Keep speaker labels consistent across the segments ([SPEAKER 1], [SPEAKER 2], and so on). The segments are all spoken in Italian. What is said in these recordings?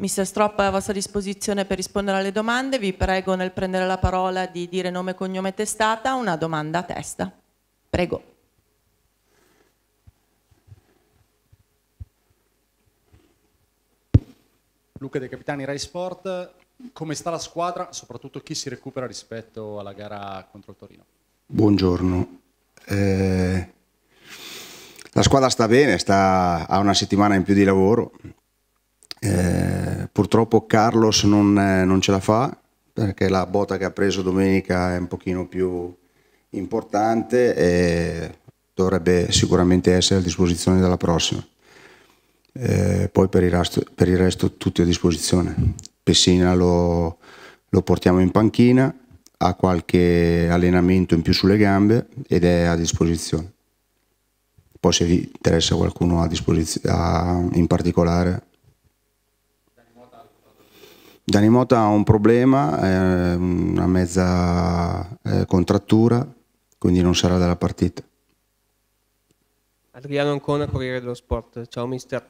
[SPEAKER 1] Mister Stropp è a vostra disposizione per rispondere alle domande. Vi prego nel prendere la parola di dire nome, cognome e testata, una domanda a testa. Prego. Luca De Capitani Rai Sport, come sta la squadra, soprattutto chi si recupera rispetto alla gara contro il Torino? Buongiorno. Eh, la squadra sta bene, sta, ha una settimana in più di lavoro, eh, purtroppo Carlos non, eh, non, ce la fa perché la botta che ha preso domenica è un pochino più importante e dovrebbe sicuramente essere a disposizione della prossima. Eh, poi per il, resto, per il, resto, tutti a disposizione. Pessina lo, lo portiamo in panchina, ha qualche allenamento in più sulle gambe ed è a disposizione. Poi se vi interessa qualcuno a a, in particolare Gianni Motta ha un problema, una mezza eh, contrattura, quindi non sarà dalla partita. Adriano Ancona, Corriere dello Sport. Ciao mister.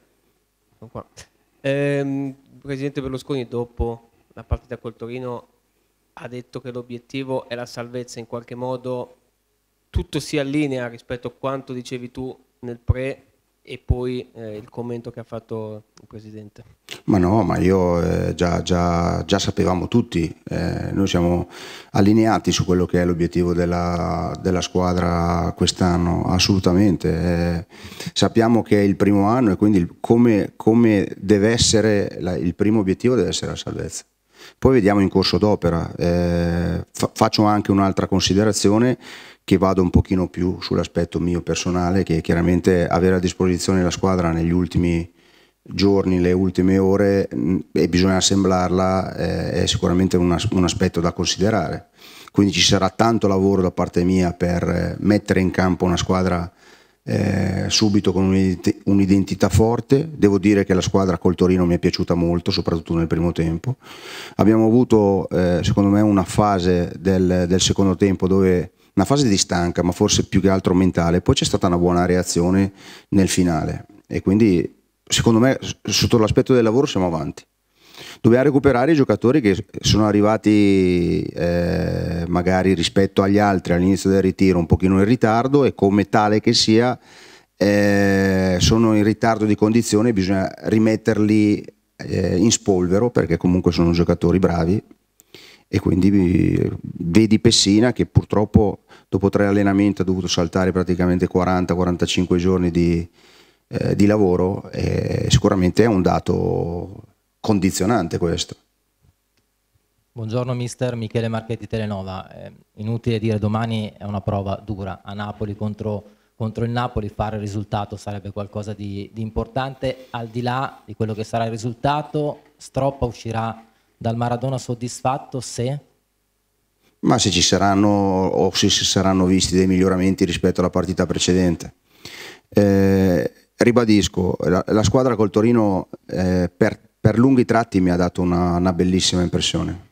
[SPEAKER 1] Eh, Presidente Berlusconi dopo la partita col Torino ha detto che l'obiettivo è la salvezza, in qualche modo tutto si allinea rispetto a quanto dicevi tu nel pre e poi eh, il commento che ha fatto il Presidente. Ma no, ma io eh, già, già, già, sapevamo tutti, eh, noi siamo allineati su quello che è l'obiettivo della, della squadra quest'anno, assolutamente. Eh, sappiamo che è il primo anno e quindi il, come, come, deve essere, la, il primo obiettivo deve essere la salvezza. Poi vediamo in corso d'opera. Eh, fa, faccio anche un'altra considerazione che vado un pochino più sull'aspetto mio personale, che chiaramente avere a disposizione la squadra negli ultimi giorni, le ultime ore mm, e bisogna assemblarla eh, è sicuramente un, aspetto da considerare. Quindi ci sarà tanto lavoro da parte mia per eh, mettere in campo una squadra eh, subito con un'identità forte. Devo dire che la squadra col Torino mi è piaciuta molto, soprattutto nel primo tempo. Abbiamo avuto, eh, secondo me, una fase del, del secondo tempo dove una fase di stanca, ma forse più che altro mentale, poi c'è stata una buona reazione nel finale e quindi secondo me sotto l'aspetto del lavoro siamo avanti. Dobbiamo recuperare i giocatori che sono arrivati eh, magari rispetto agli altri all'inizio del ritiro un pochino in ritardo e come tale che sia eh, sono in ritardo di condizione, bisogna rimetterli eh, in spolvero perché comunque sono giocatori bravi e quindi eh, vedi Pessina che purtroppo dopo tre allenamenti ha dovuto saltare praticamente 40-45 giorni di, eh, di lavoro sicuramente è un dato condizionante questo. Buongiorno mister Michele Marchetti Telenova, eh, inutile dire domani è una prova dura a Napoli contro, contro il Napoli, fare il risultato sarebbe qualcosa di, di importante, al di là di quello che sarà il risultato Stroppa uscirà dal Maradona soddisfatto se? Ma se ci saranno o se si saranno visti dei miglioramenti rispetto alla partita precedente. Eh, ribadisco, la, la, squadra col Torino eh, per, per, lunghi tratti mi ha dato una, una bellissima impressione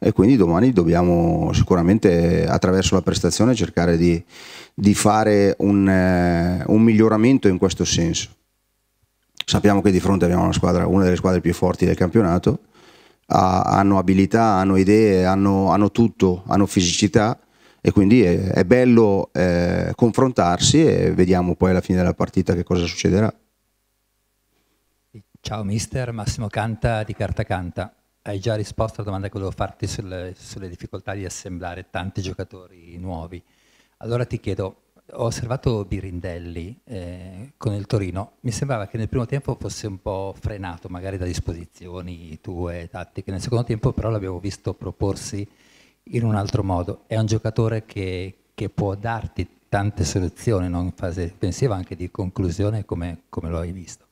[SPEAKER 1] e quindi domani dobbiamo sicuramente attraverso la prestazione cercare di, di fare un, eh, un, miglioramento in questo senso. Sappiamo che di fronte abbiamo una, squadra, una delle squadre più forti del campionato ha, hanno abilità, hanno idee, hanno, hanno, tutto, hanno fisicità e quindi è, è bello eh, confrontarsi e vediamo poi alla fine della partita che cosa succederà. Ciao mister, Massimo Canta di Carta Canta. Hai già risposto alla domanda che volevo farti sulle, sulle difficoltà di assemblare tanti giocatori nuovi. Allora ti chiedo, ho osservato Birindelli eh, con il Torino, mi sembrava che nel primo tempo fosse un po' frenato magari da disposizioni tue, tattiche, nel secondo tempo però l'abbiamo visto proporsi in un altro modo, è un giocatore che, che può darti tante soluzioni, non in fase difensiva, anche di conclusione come, come lo hai visto.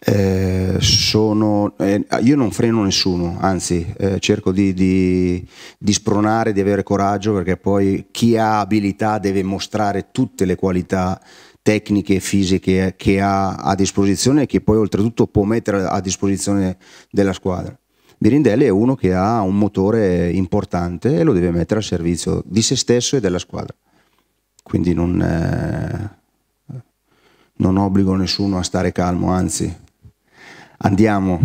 [SPEAKER 1] Eh, sono, eh, io non freno nessuno, anzi eh, cerco di, di, di, spronare, di avere coraggio perché poi chi ha abilità deve mostrare tutte le qualità tecniche e fisiche che ha a disposizione e che poi oltretutto può mettere a disposizione della squadra. Birindelli è uno che ha un motore importante e lo deve mettere a servizio di se stesso e della squadra. Quindi non, eh, non obbligo nessuno a stare calmo, anzi Andiamo.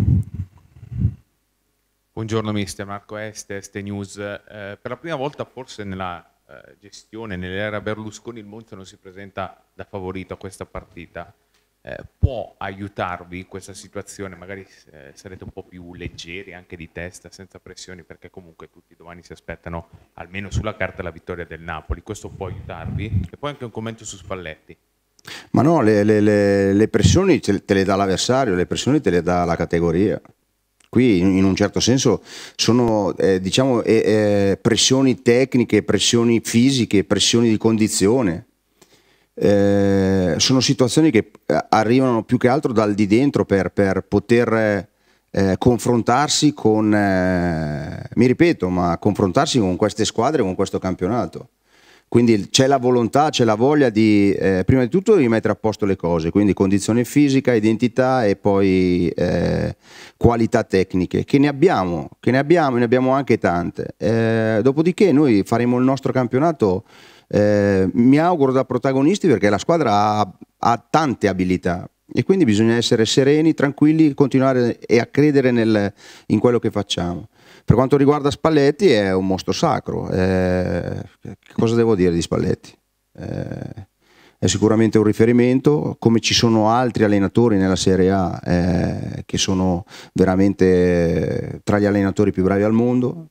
[SPEAKER 1] Buongiorno mister Marco Este, Este News. Eh, per la prima volta forse nella eh, gestione, nell'era Berlusconi, il Monza non si presenta da favorito a questa partita. Eh, può aiutarvi questa situazione? Magari eh, sarete un po' più leggeri anche di testa, senza pressioni, perché comunque tutti domani si aspettano almeno sulla carta la vittoria del Napoli. Questo può aiutarvi? E poi anche un commento su Spalletti. Ma no, le, le, le, le pressioni te, le dà l'avversario, le pressioni te le dà la categoria qui in un certo senso sono eh, diciamo, eh, eh, pressioni tecniche, pressioni fisiche, pressioni di condizione. Eh, sono situazioni che eh, arrivano più che altro dal di dentro per, per poter confrontarsi con, mi ripeto, ma confrontarsi con queste squadre, con questo campionato. Quindi c'è la volontà, c'è la voglia di eh, prima di tutto rimettere a posto le cose, quindi condizione fisica, identità e poi eh, qualità tecniche, che ne abbiamo, che ne abbiamo, ne abbiamo anche tante. Eh, dopodiché noi faremo il nostro campionato, eh, mi auguro da protagonisti perché la squadra ha, ha tante abilità, e quindi bisogna essere sereni, tranquilli, continuare e a credere nel, in quello che facciamo. Per quanto riguarda Spalletti è un mostro sacro, eh, cosa devo dire di Spalletti? Eh, è sicuramente un riferimento, come ci sono altri allenatori nella Serie A eh, che sono veramente tra gli allenatori più bravi al mondo,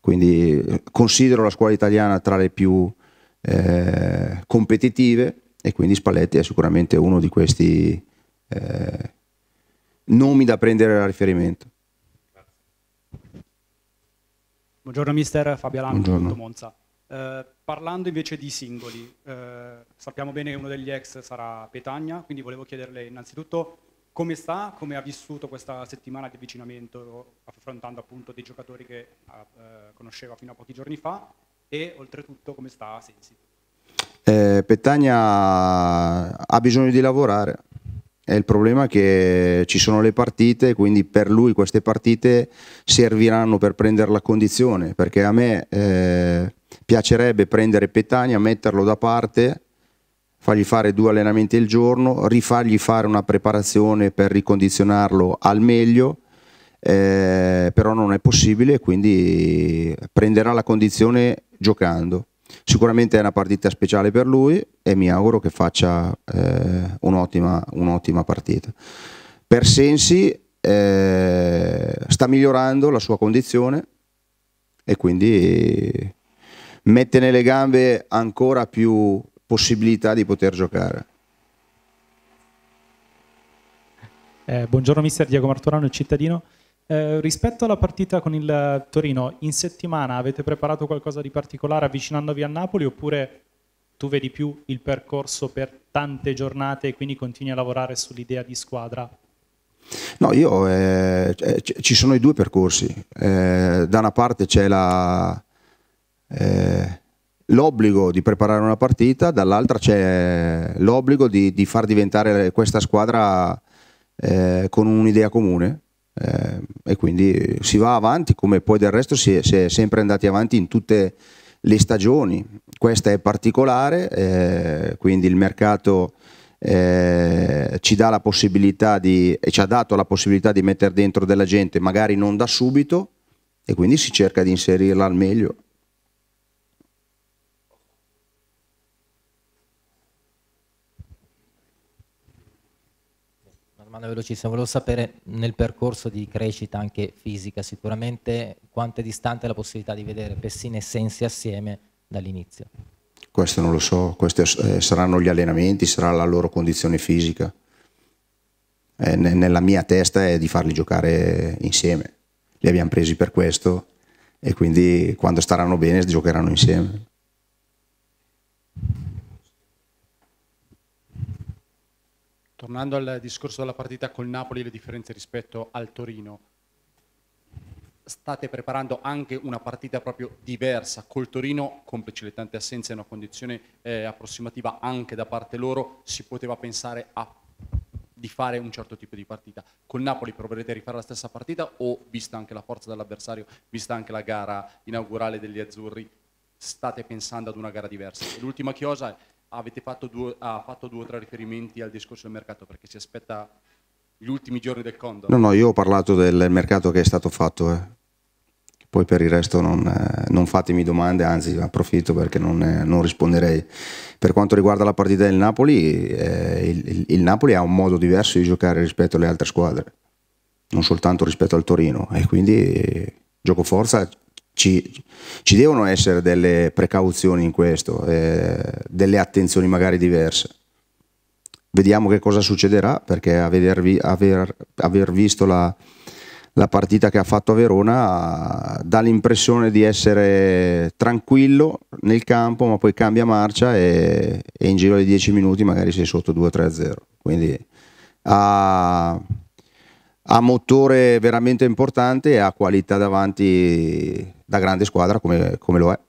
[SPEAKER 1] quindi considero la scuola italiana tra le più eh, competitive e quindi Spalletti è sicuramente uno di questi eh, nomi da prendere a riferimento. Buongiorno mister, Fabio Alam, Monza. Eh, parlando invece di singoli, eh, sappiamo bene che uno degli ex sarà Petagna, quindi volevo chiederle innanzitutto come sta, come ha vissuto questa settimana di avvicinamento affrontando appunto dei giocatori che eh, conosceva fino a pochi giorni fa e oltretutto come sta Sensi. Eh, Petagna ha bisogno di lavorare, è il problema è che ci sono le partite, quindi per lui queste partite serviranno per prendere la condizione, perché a me eh, piacerebbe prendere Petania, metterlo da parte, fargli fare due allenamenti al giorno, rifargli fare una preparazione per ricondizionarlo al meglio, eh, però non è possibile, quindi prenderà la condizione giocando. Sicuramente è una partita speciale per lui e mi auguro che faccia eh, un'ottima, un'ottima, partita. Per Sensi eh, sta migliorando la sua condizione e quindi mette nelle gambe ancora più possibilità di poter giocare. Eh, buongiorno mister Diego Martorano, il cittadino. Eh, rispetto alla partita con il Torino, in settimana avete preparato qualcosa di particolare avvicinandovi a Napoli oppure tu vedi più il percorso per tante giornate e quindi continui a lavorare sull'idea di squadra? No, io eh, ci sono i due percorsi. Eh, da una parte c'è la, eh, l'obbligo di preparare una partita, dall'altra c'è l'obbligo di, di far diventare questa squadra eh, con un'idea comune eh, e quindi si va avanti come poi del resto si è, si è, sempre andati avanti in tutte le stagioni. Questa è particolare, eh, quindi il mercato eh, ci, dà la possibilità di, ci ha dato la possibilità di mettere dentro della gente, magari non da subito, e quindi si cerca di inserirla al meglio. domanda velocissima, volevo sapere nel percorso di crescita anche fisica sicuramente quanto è distante la possibilità di vedere Pessina e Sensi assieme dall'inizio. Questo non lo so, questi eh, saranno gli allenamenti, sarà la loro condizione fisica. Eh, nella mia testa è di farli giocare insieme, li abbiamo presi per questo e quindi quando staranno bene giocheranno insieme. tornando al discorso della partita col Napoli le differenze rispetto al Torino, state preparando anche una partita proprio diversa col Torino, complici le tante assenze e una condizione eh, approssimativa anche da parte loro, si poteva pensare a, di fare un certo tipo di partita. Col Napoli proverete a rifare la stessa partita o, vista anche la forza dell'avversario, vista anche la gara inaugurale degli Azzurri, state pensando ad una gara diversa? L'ultima chiosa è avete fatto due, ha fatto due o tre riferimenti al discorso del mercato perché si aspetta gli ultimi giorni del condo. No, no, io ho parlato del mercato che è stato fatto. Eh. Poi per il resto non, eh, non, fatemi domande, anzi approfitto perché non, eh, non, risponderei. Per quanto riguarda la partita del Napoli, eh, il, il, il, Napoli ha un modo diverso di giocare rispetto alle altre squadre, non soltanto rispetto al Torino. E quindi gioco forza ci, ci, devono essere delle precauzioni in questo, eh, delle attenzioni magari diverse. Vediamo che cosa succederà perché vedervi, aver, aver, visto la, la, partita che ha fatto a Verona eh, dà l'impressione di essere tranquillo nel campo ma poi cambia marcia e, e in giro di 10 minuti magari sei sotto 2-3-0. Quindi ha... Ah, ha motore veramente importante e ha qualità davanti da grande squadra come, come lo è.